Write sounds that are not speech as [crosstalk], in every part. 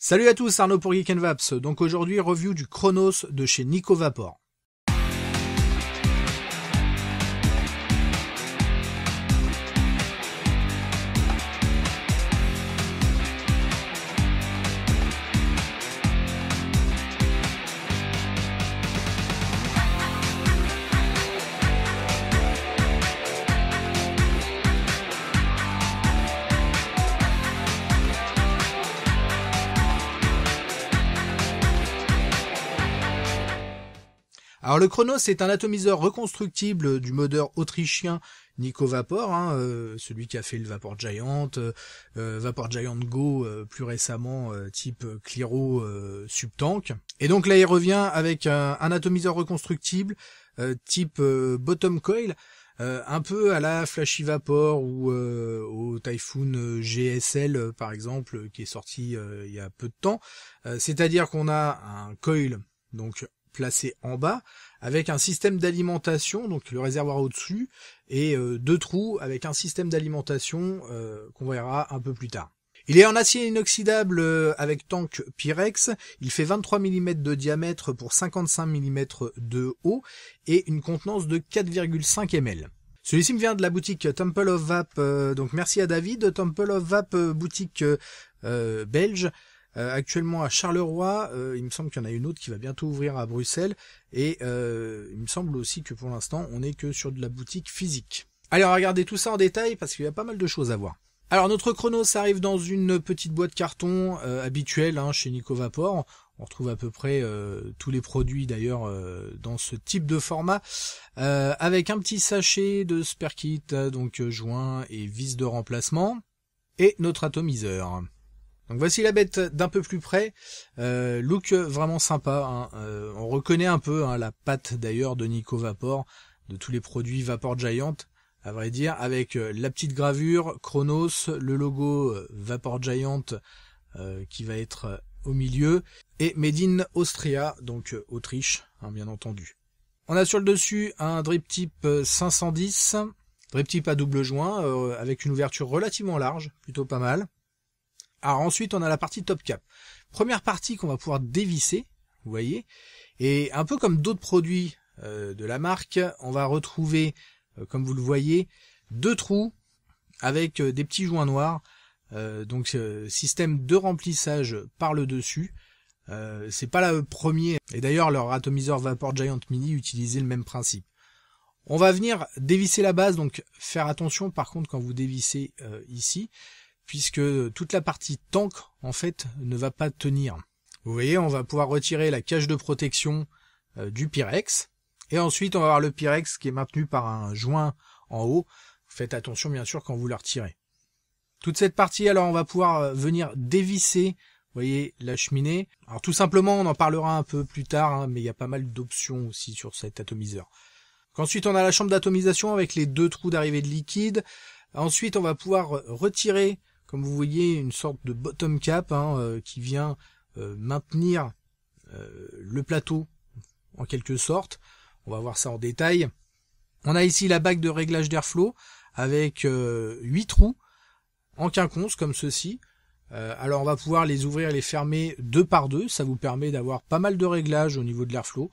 Salut à tous, Arnaud pour Geek Vaps. Donc aujourd'hui, review du Chronos de chez Nico Vapor. Alors le Chronos est un atomiseur reconstructible du modeur autrichien Nico Vapor, hein, euh, celui qui a fait le Vapor Giant, euh, euh, Vapor Giant Go plus récemment type Cliro Subtank. Et donc là il revient avec un, un atomiseur reconstructible type Bottom Coil, un peu à la Flashy Vapor ou au Typhoon GSL par exemple qui est sorti il y a peu de temps. C'est-à-dire qu'on a un coil donc placé en bas, avec un système d'alimentation, donc le réservoir au-dessus, et euh, deux trous avec un système d'alimentation euh, qu'on verra un peu plus tard. Il est en acier inoxydable euh, avec tank Pyrex, il fait 23 mm de diamètre pour 55 mm de haut et une contenance de 4,5 ml. Celui-ci me vient de la boutique Temple of Vap, donc merci à David, Temple of Vap boutique belge, euh, actuellement à Charleroi, euh, il me semble qu'il y en a une autre qui va bientôt ouvrir à Bruxelles, et euh, il me semble aussi que pour l'instant on n'est que sur de la boutique physique. Allez, on va regarder tout ça en détail parce qu'il y a pas mal de choses à voir. Alors notre chrono, ça arrive dans une petite boîte carton habituelle hein, chez Nico Vapor. On retrouve à peu près tous les produits d'ailleurs dans ce type de format, avec un petit sachet de spare kit, hein, donc joint et vis de remplacement, et notre atomiseur. Donc voici la bête d'un peu plus près. Euh, look vraiment sympa. Hein. Euh, on reconnaît un peu hein, la patte d'ailleurs de Nico Vapor, de tous les produits Vapor Giant, à vrai dire, avec euh, la petite gravure Chronos, le logo Vapor Giant qui va être au milieu, et Made in Austria, donc Autriche, hein, bien entendu. On a sur le dessus un drip type 510, drip type à double joint, avec une ouverture relativement large, plutôt pas mal. Alors ensuite, on a la partie top cap. Première partie qu'on va pouvoir dévisser, vous voyez. Et un peu comme d'autres produits euh, de la marque, on va retrouver, euh, comme vous le voyez, deux trous avec euh, des petits joints noirs. donc système de remplissage par le dessus. c'est pas le premier. Et d'ailleurs, leur atomiseur Vapor Giant Mini utilisait le même principe. On va venir dévisser la base, donc faire attention par contre quand vous dévissez ici puisque toute la partie tank en fait ne va pas tenir. Vous voyez, on va pouvoir retirer la cage de protection euh, du Pyrex, et ensuite on va avoir le Pyrex qui est maintenu par un joint en haut. Faites attention bien sûr quand vous la retirez. Toute cette partie, alors on va pouvoir euh, venir dévisser, vous voyez, la cheminée. Alors tout simplement, on en parlera un peu plus tard, hein, mais il y a pas mal d'options aussi sur cet atomiseur. Ensuite, on a la chambre d'atomisation avec les deux trous d'arrivée de liquide. Ensuite, on va pouvoir euh, retirer comme vous voyez, une sorte de bottom cap hein, euh, qui vient euh, maintenir euh, le plateau en quelque sorte. On va voir ça en détail. On a ici la bague de réglage d'airflow avec 8 trous en quinconce comme ceci. alors on va pouvoir les ouvrir et les fermer deux par deux. Ça vous permet d'avoir pas mal de réglages au niveau de l'airflow.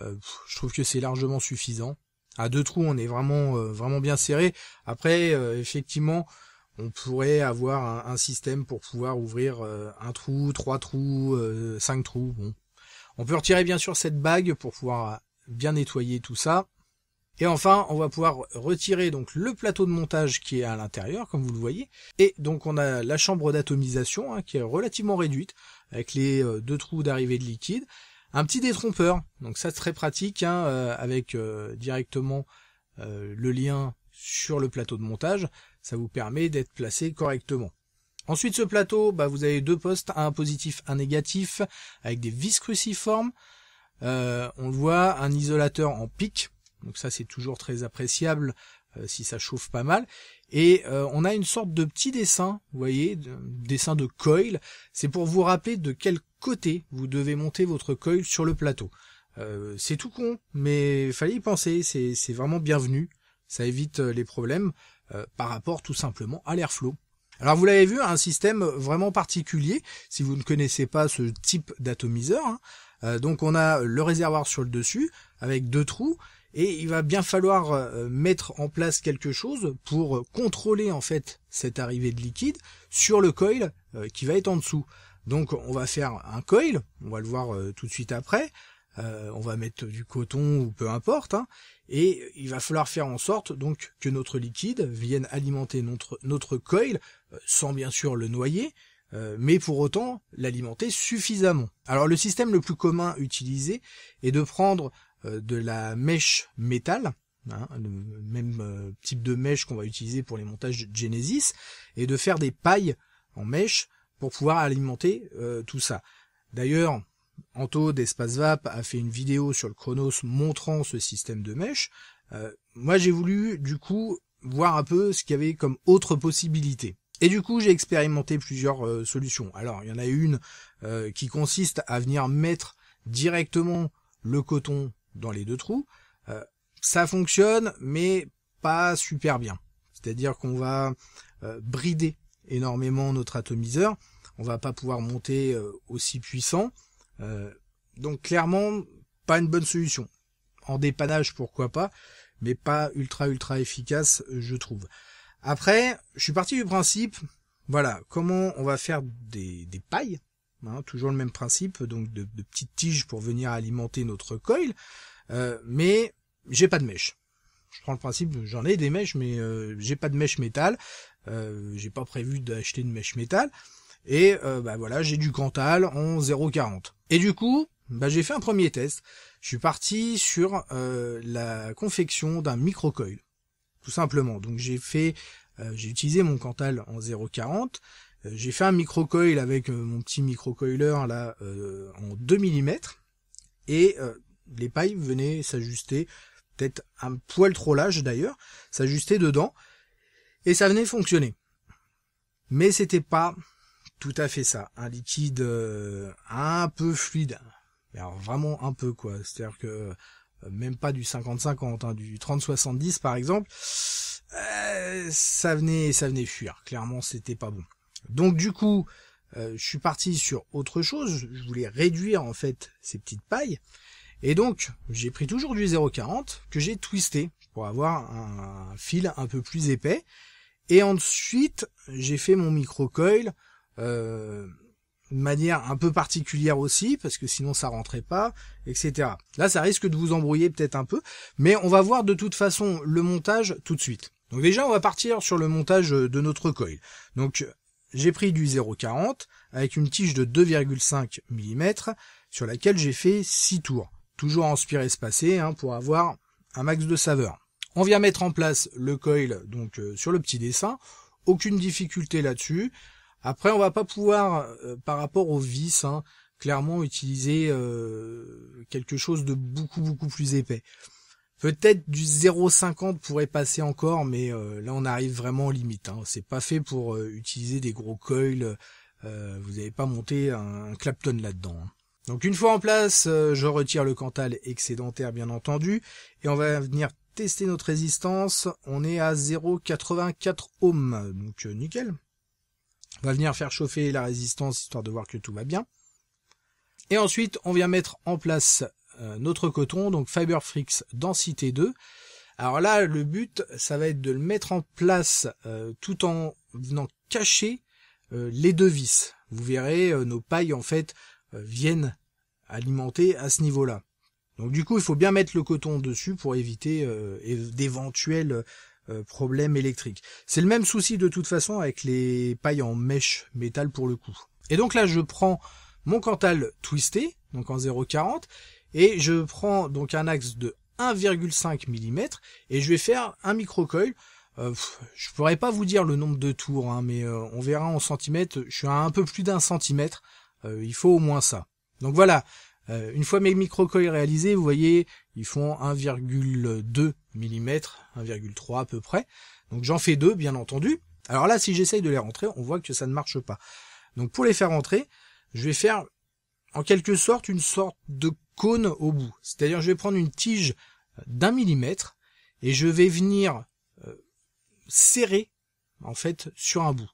je trouve que c'est largement suffisant. À deux trous on est vraiment, vraiment bien serré. Après effectivement on pourrait avoir un, système pour pouvoir ouvrir euh, un trou, trois trous, euh, cinq trous. Bon. On peut retirer bien sûr cette bague pour pouvoir bien nettoyer tout ça. Et enfin, on va pouvoir retirer donc le plateau de montage qui est à l'intérieur, comme vous le voyez. Et donc on a la chambre d'atomisation hein, qui est relativement réduite, avec les euh, deux trous d'arrivée de liquide. Un petit détrompeur, donc ça c'est très pratique, hein, avec directement le lien sur le plateau de montage ça vous permet d'être placé correctement. Ensuite, ce plateau, bah, vous avez deux postes, un positif, un négatif, avec des vis cruciformes. Euh, on le voit, un isolateur en pic. Donc ça, c'est toujours très appréciable euh, si ça chauffe pas mal. Et euh, on a une sorte de petit dessin, vous voyez, dessin de coil. C'est pour vous rappeler de quel côté vous devez monter votre coil sur le plateau. c'est tout con, mais fallait y penser. C'est vraiment bienvenu. Ça évite les problèmes. Euh, par rapport tout simplement à l'airflow. Alors vous l'avez vu, un système vraiment particulier, si vous ne connaissez pas ce type d'atomiseur. Hein, euh, donc on a le réservoir sur le dessus, avec deux trous, et il va bien falloir euh, mettre en place quelque chose pour contrôler en fait cette arrivée de liquide sur le coil qui va être en dessous. Donc on va faire un coil, on va le voir tout de suite après, euh, on va mettre du coton ou peu importe, hein. et il va falloir faire en sorte donc que notre liquide vienne alimenter notre, notre coil, euh, sans bien sûr le noyer, euh, mais pour autant l'alimenter suffisamment. Alors le système le plus commun utilisé est de prendre de la mèche métal, hein, le même type de mèche qu'on va utiliser pour les montages de Genesis, et de faire des pailles en mèche pour pouvoir alimenter tout ça. D'ailleurs, Anto d'EspaceVap a fait une vidéo sur le Chronos montrant ce système de mèche. Euh, moi, j'ai voulu, du coup, voir un peu ce qu'il y avait comme autre possibilité. Et du coup, j'ai expérimenté plusieurs euh, solutions. Alors, il y en a une euh, qui consiste à venir mettre directement le coton dans les deux trous. ça fonctionne, mais pas super bien. C'est-à-dire qu'on va brider énormément notre atomiseur. On va pas pouvoir monter aussi puissant. Euh, donc clairement, pas une bonne solution. En dépannage, pourquoi pas, mais pas ultra ultra efficace, je trouve. Après, je suis parti du principe, voilà, comment on va faire des, des pailles, hein, toujours le même principe, donc de, petites tiges pour venir alimenter notre coil, euh, mais j'ai pas de mèche. Je prends le principe, j'en ai des mèches, mais euh, j'ai pas de mèche métal, j'ai pas prévu d'acheter une mèche métal, et bah voilà, j'ai du Cantal en 0,40. Et du coup, bah, j'ai fait un premier test. Je suis parti sur euh, la confection d'un microcoil, tout simplement. Donc j'ai fait, euh, j'ai utilisé mon Cantal en 0,40. Euh, j'ai fait un microcoil avec mon petit microcoiler là en 2 mm et les pailles venaient s'ajuster, peut-être un poil trop large d'ailleurs, s'ajuster dedans et ça venait fonctionner. Mais c'était pas tout à fait ça, un liquide euh, un peu fluide, mais alors vraiment un peu quoi, c'est-à-dire que euh, même pas du 50-50, hein, du 30-70 par exemple, euh, ça venait ça venait fuir, clairement c'était pas bon. Donc du coup, je suis parti sur autre chose, je voulais réduire en fait ces petites pailles, et donc j'ai pris toujours du 0,40 que j'ai twisté pour avoir un, un fil un peu plus épais, et ensuite j'ai fait mon micro-coil de euh, manière un peu particulière aussi, parce que sinon ça rentrait pas, etc. Là, ça risque de vous embrouiller peut-être un peu, mais on va voir de toute façon le montage tout de suite. Donc déjà, on va partir sur le montage de notre coil. Donc j'ai pris du 0,40 avec une tige de 2,5 mm sur laquelle j'ai fait 6 tours. Toujours en spirale espacée hein, pour avoir un max de saveur. On vient mettre en place le coil donc euh, sur le petit dessin. Aucune difficulté là-dessus. Après, on va pas pouvoir, euh, par rapport aux vis, hein, clairement utiliser euh, quelque chose de beaucoup beaucoup plus épais. Peut-être du 0,50 pourrait passer encore, mais euh, là on arrive vraiment aux limites. Hein. C'est pas fait pour utiliser des gros coils. vous n'avez pas monté un, clapton là-dedans. Hein. Donc une fois en place, je retire le cantal excédentaire bien entendu, et on va venir tester notre résistance. On est à 0,84 ohms, donc nickel. On va venir faire chauffer la résistance histoire de voir que tout va bien. Et ensuite, on vient mettre en place euh, notre coton, donc Faber-Frix densité 2. Alors là, le but, ça va être de le mettre en place euh, tout en venant cacher euh, les deux vis. Vous verrez, nos pailles, en fait, viennent alimenter à ce niveau-là. Donc du coup, il faut bien mettre le coton dessus pour éviter d'éventuelles euh, problème électrique. C'est le même souci de toute façon avec les pailles en mèche métal pour le coup. Et donc là, je prends mon Cantal twisté, donc en 0,40, et je prends donc un axe de 1,5 mm, et je vais faire un microcoil. Euh, je pourrais pas vous dire le nombre de tours, hein, mais euh, on verra en centimètres. Je suis à un peu plus d'un centimètre. il faut au moins ça. Donc voilà. une fois mes microcoils réalisés, vous voyez, ils font 1,2 mm, 1,3 à peu près. Donc j'en fais deux, bien entendu. Alors là, si j'essaye de les rentrer, on voit que ça ne marche pas. Donc pour les faire rentrer, je vais faire en quelque sorte une sorte de cône au bout. C'est-à-dire je vais prendre une tige d'un millimètre et je vais venir euh, serrer en fait sur un bout.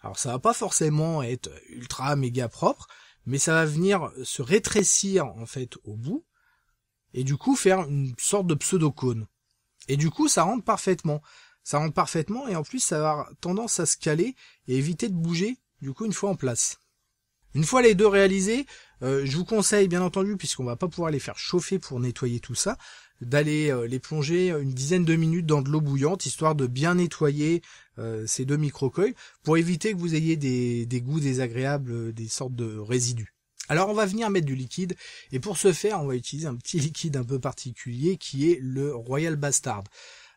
Alors ça va pas forcément être ultra méga propre, mais ça va venir se rétrécir en fait au bout et du coup faire une sorte de pseudo-cône. Et du coup, ça rentre parfaitement. Ça rentre parfaitement et en plus, ça a tendance à se caler et éviter de bouger, du coup, une fois en place. Une fois les deux réalisés, euh, je vous conseille, bien entendu, puisqu'on va pas pouvoir les faire chauffer pour nettoyer tout ça, d'aller euh, les plonger euh, une dizaine de minutes dans de l'eau bouillante, histoire de bien nettoyer ces deux microcoils, pour éviter que vous ayez des goûts désagréables, des sortes de résidus. Alors on va venir mettre du liquide et pour ce faire on va utiliser un petit [laughs] liquide un peu particulier qui est le Royal Bastard.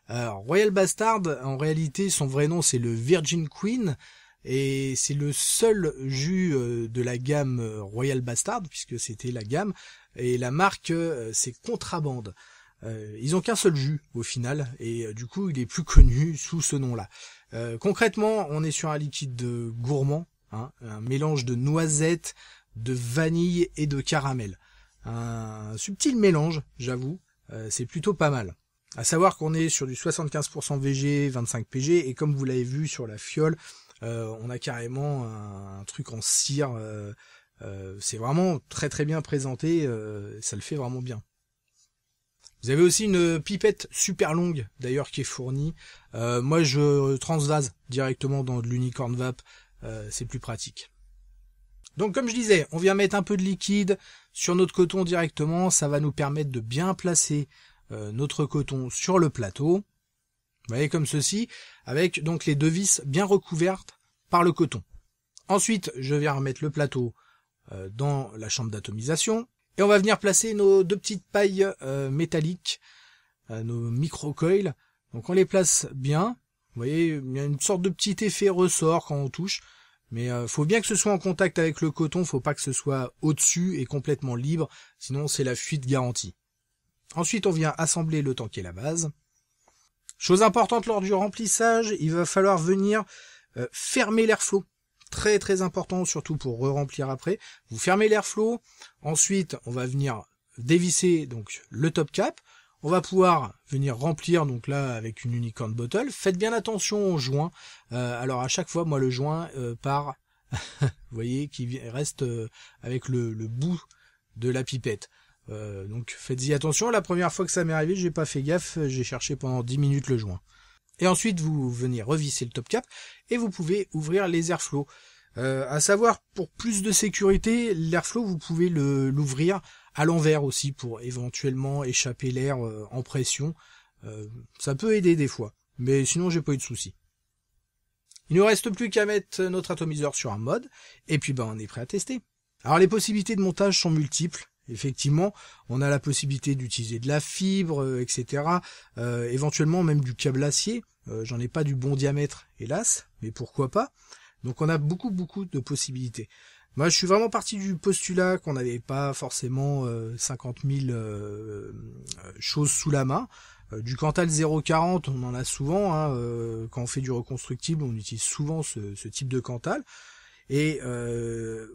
Royal Bastard en réalité son vrai nom c'est le Virgin Queen et c'est le seul jus euh, de la gamme euh, Royal Bastard puisque c'était la gamme et la marque euh, c'est Contrabande. ils ont qu'un seul jus au final et du coup il est plus [laughs] connu sous ce nom-là. concrètement on est sur un liquide gourmand, hein, un mélange de noisettes, de vanille et de caramel. Un subtil mélange, j'avoue, euh, c'est plutôt pas mal. À savoir qu'on est sur du 75% VG, 25 PG, et comme vous l'avez vu sur la fiole, euh, on a carrément un, truc en cire. Euh, c'est vraiment très très bien présenté, ça le fait vraiment bien. Vous avez aussi une pipette super longue d'ailleurs qui est fournie. moi je transvase directement dans de l'unicorn vape, c'est plus pratique. Donc comme je disais, on vient mettre un peu de liquide sur notre coton directement, ça va nous permettre de bien placer euh, notre coton sur le plateau. Vous voyez comme ceci, avec donc les deux vis bien recouvertes par le coton. Ensuite, je viens remettre le plateau euh, dans la chambre d'atomisation. Et on va venir placer nos deux petites pailles euh, métalliques, nos micro-coils. Donc on les place bien. Vous voyez, il y a une sorte de petit effet ressort quand on touche. Mais il euh, faut bien que ce soit en contact avec le coton, faut pas que ce soit au-dessus et complètement libre, sinon c'est la fuite garantie. Ensuite, on vient assembler le tank et la base. Chose importante lors du remplissage, il va falloir venir fermer euh, fermer l'airflow. Très très important, surtout pour re-remplir après. Vous fermez l'airflow. Ensuite, on va venir dévisser donc le top cap on va pouvoir venir remplir donc là avec une unicorn bottle. Faites bien attention au joint. Euh, alors à chaque fois, moi le joint euh, part, [laughs] vous voyez, qui reste euh, avec le, le, bout de la pipette. Euh, donc faites-y attention. La première fois que ça m'est arrivé, j'ai pas fait gaffe, j'ai cherché pendant 10 minutes le joint. Et ensuite, vous venez revisser le top cap et vous pouvez ouvrir les Airflow. Euh, à savoir, pour plus de sécurité, l'airflow, vous pouvez l'ouvrir à l'envers aussi pour éventuellement échapper l'air euh, en pression. Euh, ça peut aider des fois, mais sinon j'ai pas eu de soucis. Il ne reste plus qu'à mettre notre atomiseur sur un mode, et puis ben on est prêt à tester. Alors les possibilités de montage sont multiples. Effectivement, on a la possibilité d'utiliser de la fibre, euh, etc. éventuellement même du câble acier. J'en ai pas du bon diamètre, hélas, mais pourquoi pas. Donc on a beaucoup beaucoup de possibilités. Moi, je suis vraiment parti du postulat qu'on n'avait pas forcément 50 euh, 000 euh, euh, choses sous la main. du Cantal 040, on en a souvent. Hein, quand on fait du reconstructible, on utilise souvent ce, type de Cantal. Et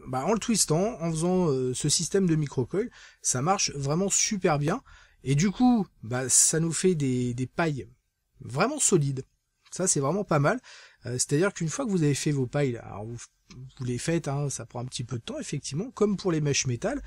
bah, en le twistant, en faisant ce système de microcoil, ça marche vraiment super bien. Et du coup, bah, ça nous fait des, des pailles vraiment solides. Ça, c'est vraiment pas mal. C'est-à-dire qu'une fois que vous avez fait vos pailles, alors vous vous les faites, hein, ça prend un petit peu de temps effectivement, comme pour les mèches métal.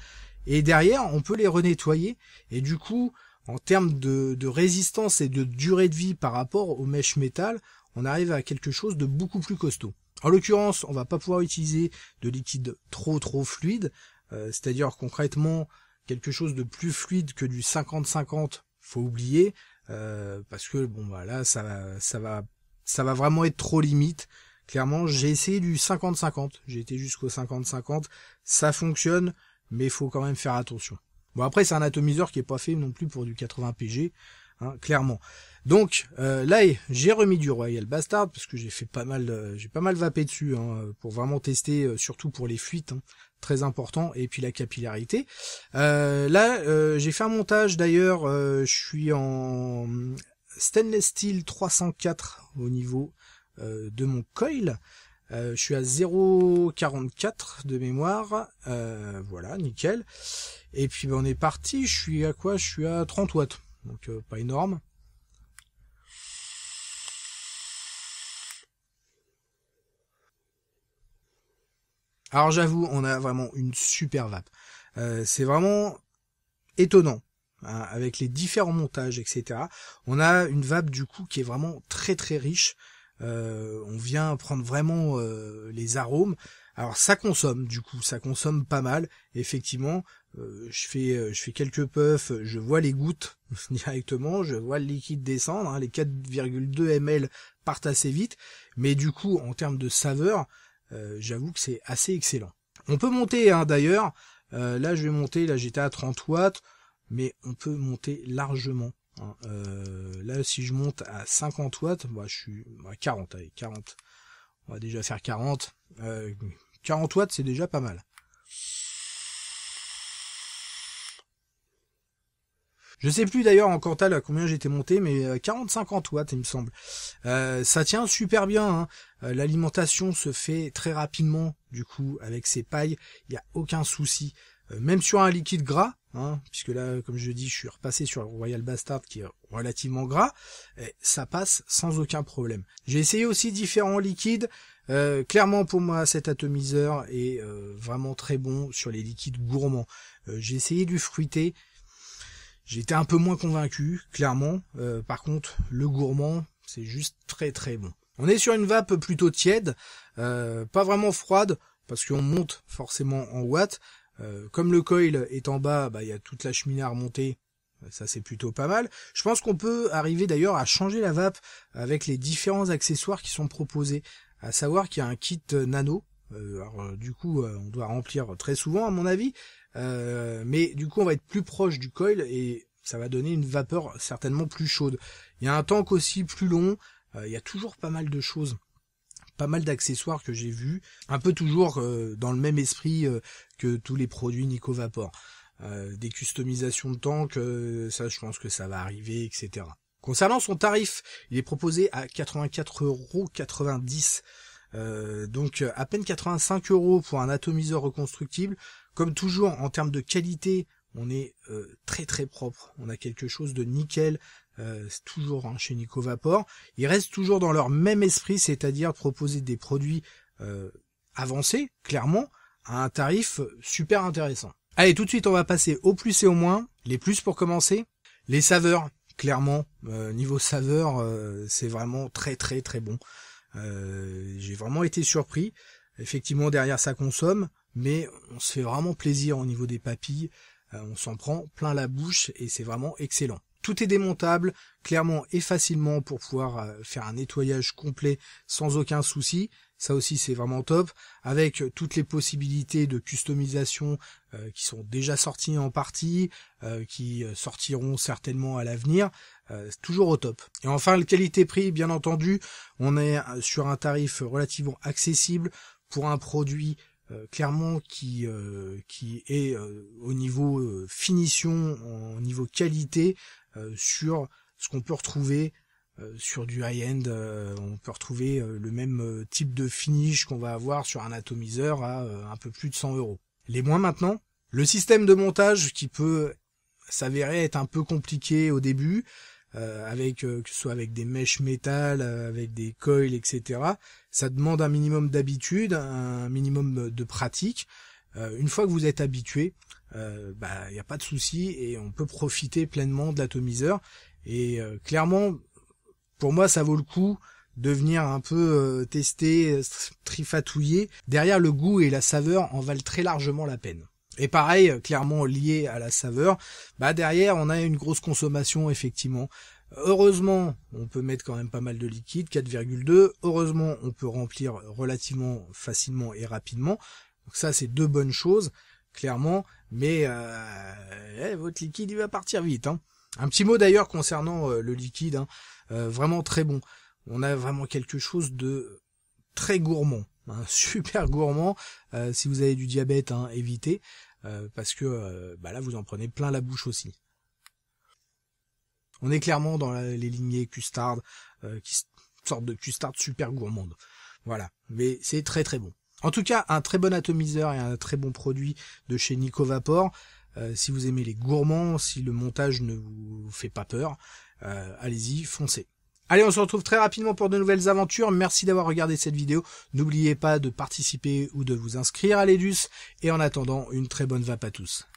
Et derrière, on peut les renettoyer. Et du coup, en termes de, de résistance et de durée de vie par rapport aux mèches métal, on arrive à quelque chose de beaucoup plus costaud. En l'occurrence, on va pas pouvoir utiliser de liquide trop trop fluide, euh, c'est-à-dire concrètement quelque chose de plus fluide que du 50-50, faut oublier, euh, parce que bon bah là ça, ça va ça va vraiment être trop limite. Clairement, j'ai essayé du 50-50. J'ai été jusqu'au 50-50. Ça fonctionne, mais il faut quand même faire attention. Bon, après, c'est un atomiseur qui est pas fait non plus pour du 80 PG, hein, clairement. Donc, euh, là, j'ai remis du Royal Bastard, parce que j'ai fait pas mal, j'ai pas mal vapé dessus, hein, pour vraiment tester, euh, surtout pour les fuites, hein, très important, et puis la capillarité. Euh, là, j'ai fait un montage, d'ailleurs, je suis en stainless steel 304 au niveau euh, de mon coil. Euh, je suis à 0,44 de mémoire. Euh, voilà, nickel. Et puis ben, on est parti. Je suis à quoi Je suis à 30 watts. Donc pas énorme. Alors j'avoue, on a vraiment une super vape. c'est vraiment étonnant hein, avec les différents montages, etc. On a une vape du coup qui est vraiment très très riche. Euh, on vient prendre vraiment euh, les arômes. Alors ça consomme du coup, ça consomme pas mal. Effectivement, euh, je fais je fais quelques puffs, je vois les gouttes [laughs] directement, je vois le liquide descendre, hein. les 4,2 ml partent assez vite, mais du coup en termes de saveur, j'avoue que c'est assez excellent. On peut monter hein, d'ailleurs, là je vais monter, là j'étais à 30 watts, mais on peut monter largement Hein, euh, là, si je monte à 50 watts, moi bah, je suis à 40, allez, 40. On va déjà faire 40. 40 euh, watts, c'est déjà pas mal. Je sais plus d'ailleurs en quantal à combien j'étais monté, mais 40-50 euh, watts, il me semble. ça tient super bien. Hein. L'alimentation se fait très rapidement, du coup, avec ces pailles, il n'y a aucun souci. Euh, même sur un liquide gras, hein, puisque là, comme je dis, je suis repassé sur le Royal Bastard qui est relativement gras, eh, ça passe sans aucun problème. J'ai essayé aussi différents liquides. Euh, clairement pour moi cet atomiseur est euh, vraiment très bon sur les liquides gourmands. j'ai essayé du fruité, j'étais un peu moins convaincu, clairement. par contre, le gourmand, c'est juste très très bon. On est sur une vape plutôt tiède, pas vraiment froide, parce qu'on monte forcément en watts, euh, comme le coil est en bas, bah, il y a toute la cheminée à remonter. Euh, ça c'est plutôt pas mal. Je pense qu'on peut arriver d'ailleurs à changer la vape avec les différents accessoires qui sont proposés. À savoir qu'il y a un kit euh, nano. du coup, on doit remplir très souvent à mon avis. mais du coup, on va être plus proche du coil et ça va donner une vapeur certainement plus chaude. Il y a un tank aussi plus long. il y a toujours pas mal de choses pas mal d'accessoires que j'ai vu un peu toujours euh, dans le même esprit euh, que tous les produits Nico Vapor. Euh, des customisations de tank, ça je pense que ça va arriver, etc. Concernant son tarif, il est proposé à 84,90€. donc à peine 85 euros pour un atomiseur reconstructible. Comme toujours en termes de qualité, on est très très propre. On a quelque chose de nickel, euh, toujours hein, chez Nico Vapor. Ils restent toujours dans leur même esprit, c'est-à-dire proposer des produits euh, avancés, clairement, à un tarif super intéressant. Allez, tout de suite, on va passer au plus et au moins. Les plus pour commencer, les saveurs, clairement. Euh, niveau saveur, c'est vraiment très très très bon. J'ai vraiment été surpris. Effectivement, derrière ça consomme, mais on se fait vraiment plaisir au niveau des papilles. on s'en prend plein la bouche et c'est vraiment excellent. Tout est démontable clairement et facilement pour pouvoir euh, faire un nettoyage complet sans aucun souci. Ça aussi c'est vraiment top, avec euh, toutes les possibilités de customisation euh, qui sont déjà sorties en partie, qui sortiront certainement à l'avenir, c'est toujours au top. Et enfin le qualité-prix, bien entendu, on est sur un tarif relativement accessible pour un produit clairement qui qui est au niveau finition, au niveau qualité, euh, sur ce qu'on peut retrouver euh, sur du high-end, euh, on peut retrouver le même type de finish qu'on va avoir sur un atomiseur à un peu plus de 100 euros. Les moins maintenant, le système de montage qui peut s'avérer être un peu compliqué au début, avec que ce soit avec des mèches métal, avec des coils, etc. Ça demande un minimum d'habitude, un minimum de pratique. une fois que vous êtes habitué, euh, bah il n'y a pas de souci et on peut profiter pleinement de l'atomiseur. Et euh, clairement, pour moi, ça vaut le coup de venir un peu euh, tester, trifatouiller. Derrière, le goût et la saveur en valent très largement la peine. Et pareil, clairement lié à la saveur, bah derrière, on a une grosse consommation effectivement. Heureusement, on peut mettre quand même pas mal de liquide, 4,2. Heureusement, on peut remplir relativement facilement et rapidement. Donc ça, c'est deux bonnes choses, clairement mais euh, eh, votre liquide il va partir vite. Hein. Un petit mot d'ailleurs concernant euh, le liquide, hein. euh, vraiment très bon. On a vraiment quelque chose de très gourmand, hein. [laughs] super gourmand. si vous avez du diabète, évitez, parce que bah là vous en prenez plein la bouche aussi. On est clairement dans les lignées custard, qui sortent de custard super gourmande. Voilà, mais c'est très très bon. En tout cas, un très bon atomiseur et un très bon produit de chez Nico Vapor. Euh, si vous aimez les gourmands, si le montage ne vous fait pas peur, euh, allez-y, foncez. Allez, on se retrouve très rapidement pour de nouvelles aventures. Merci d'avoir regardé cette vidéo. N'oubliez pas de participer ou de vous inscrire à l'EDUS. Et en attendant, une très bonne vape à tous.